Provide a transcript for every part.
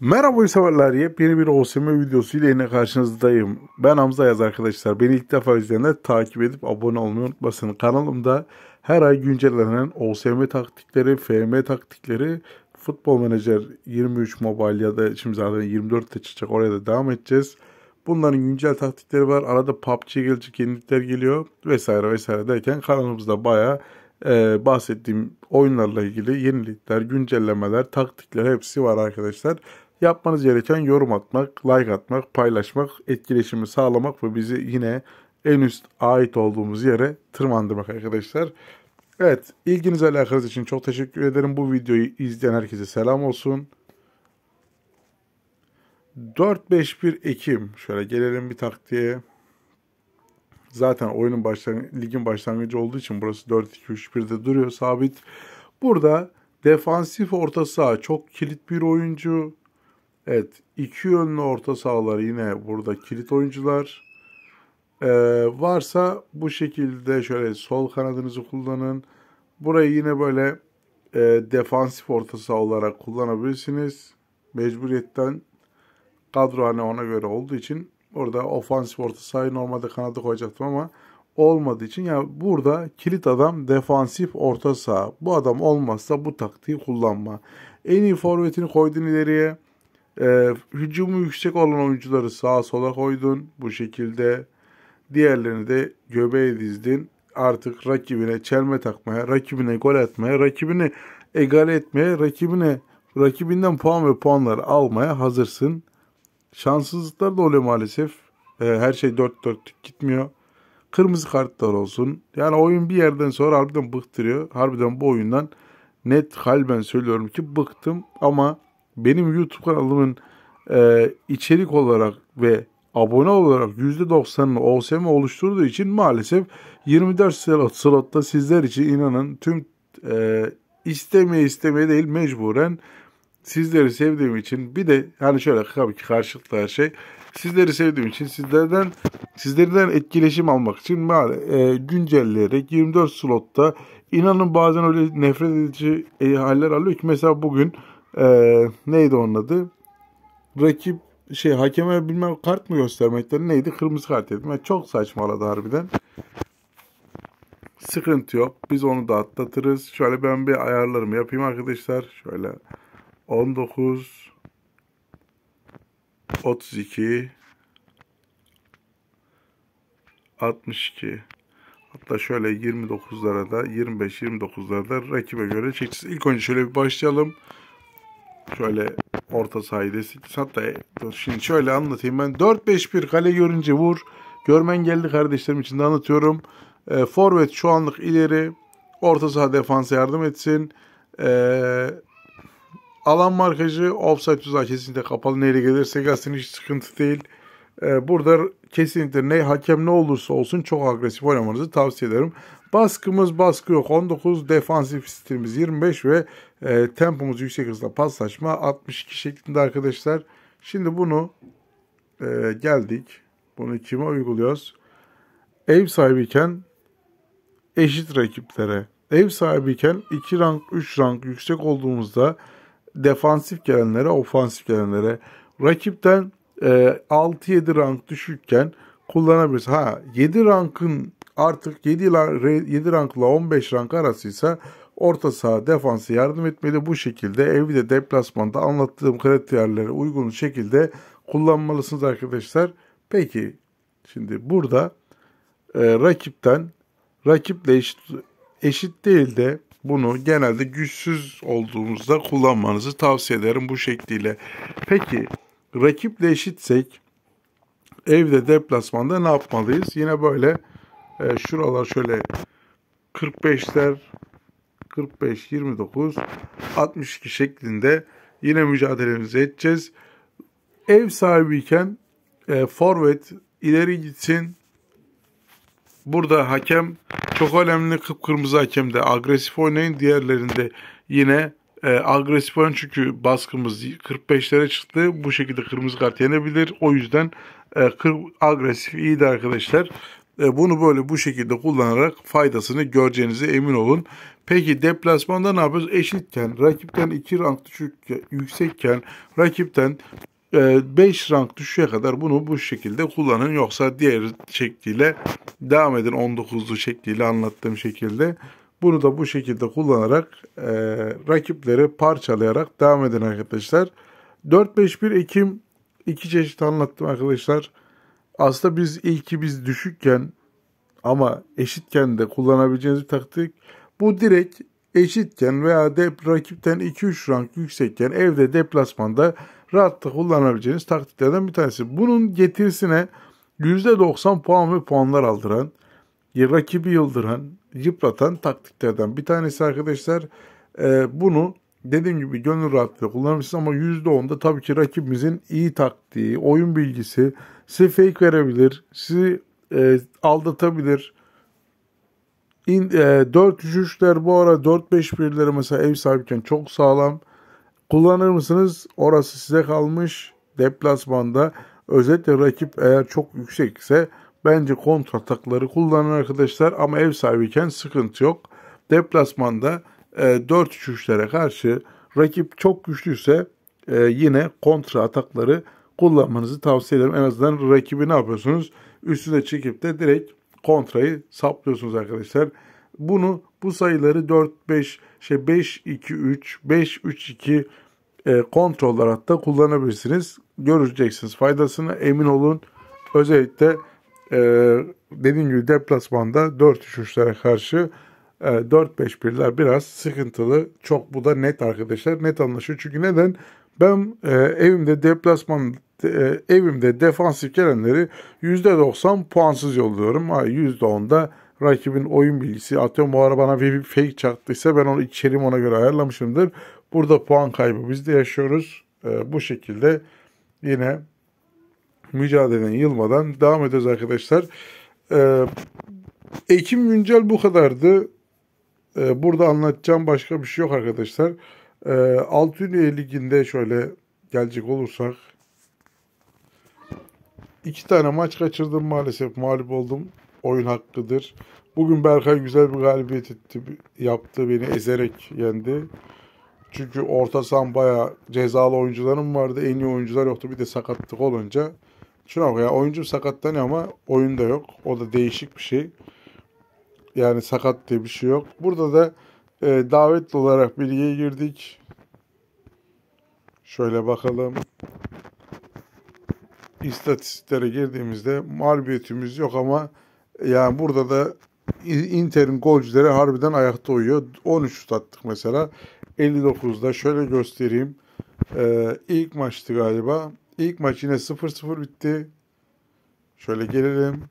Merhaba severler. Yepyeni bir OSM e videosu ile yine karşınızdayım. Ben Hamza Yaz arkadaşlar. Beni ilk defa izleyenler takip edip abone olmayı unutmasın. Kanalımda her ay güncellenen OSM e taktikleri, FM taktikleri, Futbol Manager 23 Mobile ya da şimdi zaten 24 de çıkacak oraya da devam edeceğiz. Bunların güncel taktikleri var. Arada PUBG gelecek yenilikler geliyor vesaire vesaire derken kanalımızda baya e, bahsettiğim oyunlarla ilgili yenilikler, güncellemeler, taktikler hepsi var arkadaşlar. Yapmanız gereken yorum atmak, like atmak, paylaşmak, etkileşimi sağlamak ve bizi yine en üst ait olduğumuz yere tırmandırmak arkadaşlar. Evet, ilginiz alakanız için çok teşekkür ederim. Bu videoyu izleyen herkese selam olsun. 4-5-1 Ekim. Şöyle gelelim bir taktiğe. Zaten oyunun başlangı ligin başlangıcı olduğu için burası 4-2-3-1'de duruyor sabit. Burada defansif orta saha çok kilit bir oyuncu. Evet iki yönlü orta sahalar yine burada kilit oyuncular. Ee, varsa bu şekilde şöyle sol kanadınızı kullanın. Burayı yine böyle e, defansif orta saha olarak kullanabilirsiniz. Mecburiyetten kadro hani ona göre olduğu için orada ofansif orta sahayı normalde kanada koyacaktım ama olmadığı için ya yani burada kilit adam defansif orta saha. Bu adam olmazsa bu taktiği kullanma. En iyi forvetini koydun ileriye. E, hücumu yüksek olan oyuncuları sağa sola koydun bu şekilde. Diğerlerini de göbeğe dizdin. Artık rakibine çelme takmaya, rakibine gol atmaya, rakibini egal etmeye, rakibine rakibinden puan ve puanları almaya hazırsın. Şanssızlıklar da oluyor maalesef. E, her şey dört 4 gitmiyor. Kırmızı kartlar olsun. Yani oyun bir yerden sonra harbiden bıktırıyor. Harbiden bu oyundan net kalben söylüyorum ki bıktım ama benim YouTube kanalımın e, içerik olarak ve abone olarak %90'ını OSM oluşturduğu için maalesef 24 slot, slotta sizler için inanın tüm e, istemeye istemeye değil mecburen sizleri sevdiğim için bir de hani şöyle tabii ki karşılıklı her şey sizleri sevdiğim için sizlerden sizlerden etkileşim almak için e, güncelleyerek 24 slotta inanın bazen öyle nefret edici e, haller alıyor ki mesela bugün ee, neydi onun adı? Rakip şey hakeme bilmem kart mı göstermekleri neydi? Kırmızı kart dedim. Yani çok saçmaladı harbiden. Sıkıntı yok. Biz onu da atlatırız. Şöyle ben bir ayarlarımı yapayım arkadaşlar. Şöyle 19 32 62 hatta şöyle 29'lara da 25-29'lara da rakibe göre çekeceğiz. İlk önce şöyle bir başlayalım şöyle orta sahide hatta şimdi şöyle anlatayım ben 4-5-1 kale görünce vur görmen geldi kardeşlerim için de anlatıyorum e, forvet şu anlık ileri orta saha defansa yardım etsin e, alan markajı offside tuzağı kesinlikle kapalı neyle gelirse gelsin hiç sıkıntı değil e, burada kesinlikle ne hakem ne olursa olsun çok agresif oynamanızı tavsiye ederim. Baskımız baskı yok. 19 defansif stilimiz 25 ve e, tempomuzu yüksek hızla pas açma 62 şeklinde arkadaşlar. Şimdi bunu e, geldik. Bunu kime uyguluyoruz? Ev sahibiyken eşit rakiplere. Ev sahibiyken 2 rank 3 rank yüksek olduğumuzda defansif gelenlere ofansif gelenlere. Rakipten e, 6-7 rank düşükken kullanabiliriz. Ha 7 rankın artık 7 ile 7 rankla 15 rank arasıysa Orta saha defansı yardım etmeli. Bu şekilde evde deplasmanda anlattığım kriterlere uygun şekilde kullanmalısınız arkadaşlar. Peki şimdi burada e, rakipten rakiple eşit, eşit değil de bunu genelde güçsüz olduğunuzda kullanmanızı tavsiye ederim bu şekliyle. Peki rakiple eşitsek evde deplasmanda ne yapmalıyız? Yine böyle e, şuralar şöyle 45'ler 45, 29, 62 şeklinde yine mücadelemizi edeceğiz. Ev sahibiyken e, forvet ileri gitsin. Burada hakem çok önemli kıpkırmızı hakemde agresif oynayın. Diğerlerinde yine e, agresif oyun çünkü baskımız 45'lere çıktı. Bu şekilde kırmızı kart yenebilir. O yüzden e, agresif iyiydi arkadaşlar bunu böyle bu şekilde kullanarak faydasını göreceğinize emin olun. Peki deplasmanda ne yapıyoruz? Eşitken, rakipten 2 rank düşük, yüksekken, rakipten 5 e, rank düşüşe kadar bunu bu şekilde kullanın. Yoksa diğer şekliyle devam edin 19'lu şekliyle anlattığım şekilde. Bunu da bu şekilde kullanarak e, rakipleri parçalayarak devam edin arkadaşlar. 4-5-1 Ekim iki çeşit anlattım arkadaşlar aslında biz iyi ki biz düşükken ama eşitken de kullanabileceğiniz bir taktik. Bu direkt eşitken veya dep rakipten 2-3 rank yüksekken evde deplasmanda rahatlıkla kullanabileceğiniz taktiklerden bir tanesi. Bunun getirisine %90 puan ve puanlar aldıran, rakibi yıldıran, yıpratan taktiklerden bir tanesi arkadaşlar. Ee, bunu dediğim gibi gönül rahatlığı kullanmışsın ama %10'da tabii ki rakibimizin iyi taktiği, oyun bilgisi size fake verebilir, sizi e, aldatabilir. İn, e, 4-3-3'ler bu ara 4-5-1'leri mesela ev sahibiyken çok sağlam. Kullanır mısınız? Orası size kalmış deplasmanda. özetle rakip eğer çok yüksekse bence kontratakları kullanın arkadaşlar ama ev sahibiyken sıkıntı yok. Deplasmanda e, 4-3-3'lere karşı rakip çok güçlüyse e, yine kontra atakları kullanmanızı tavsiye ederim. En azından rakibi ne yapıyorsunuz? Üstüne çekip de direkt kontrayı saplıyorsunuz arkadaşlar. Bunu bu sayıları 4 5 şey 5 2 3 5 3 2 e, kontroller hatta kullanabilirsiniz. Göreceksiniz faydasını emin olun. Özellikle e, dediğim gibi deplasmanda 4-3-3'lere karşı 4-5 e, birler biraz sıkıntılı. Çok bu da net arkadaşlar. Net anlaşılıyor Çünkü neden? Ben e, evimde deplasman e, evimde defansif gelenleri %90 puansız yolluyorum. Ha, %10'da rakibin oyun bilgisi atıyorum. O bana bir fake çaktıysa ben onu içerim ona göre ayarlamışımdır. Burada puan kaybı biz de yaşıyoruz. E, bu şekilde yine mücadeleden yılmadan devam ediyoruz arkadaşlar. E, Ekim güncel bu kadardı. Ee, burada anlatacağım başka bir şey yok arkadaşlar. E, ee, Altınüye Ligi'nde şöyle gelecek olursak iki tane maç kaçırdım maalesef mağlup oldum. Oyun hakkıdır. Bugün Berkay güzel bir galibiyet etti, yaptı. Beni ezerek yendi. Çünkü orta sahan baya cezalı oyuncularım vardı. En iyi oyuncular yoktu. Bir de sakatlık olunca. Şuna bak ya oyuncu sakatlanıyor ama oyunda yok. O da değişik bir şey. Yani sakat diye bir şey yok. Burada da e, davetli olarak bilgiye girdik. Şöyle bakalım. İstatistiklere girdiğimizde mağlubiyetimiz yok ama yani burada da Inter'in golcüleri harbiden ayakta uyuyor. 13 attık mesela. 59'da şöyle göstereyim. Ee, ilk maçtı galiba. İlk maç yine 0-0 bitti. Şöyle gelelim.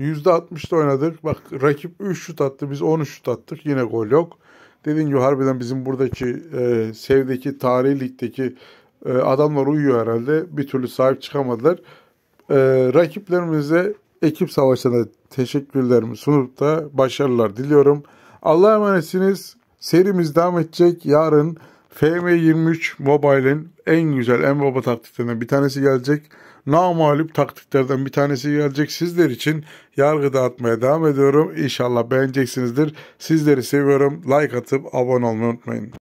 %60'da oynadık. Bak rakip 3 şut attı. Biz 13 şut attık. Yine gol yok. Dediğim gibi harbiden bizim buradaki e, sevdeki tarihi ligdeki e, adamlar uyuyor herhalde. Bir türlü sahip çıkamadılar. E, rakiplerimize ekip savaşlarına teşekkürlerimi sunup da başarılar diliyorum. Allah'a emanetsiniz. Serimiz devam edecek. Yarın FM23 Mobile'in en güzel en baba taktiklerinden bir tanesi gelecek namalip taktiklerden bir tanesi gelecek sizler için yargıda atmaya devam ediyorum. İnşallah beğeneceksinizdir. Sizleri seviyorum. Like atıp abone olmayı unutmayın.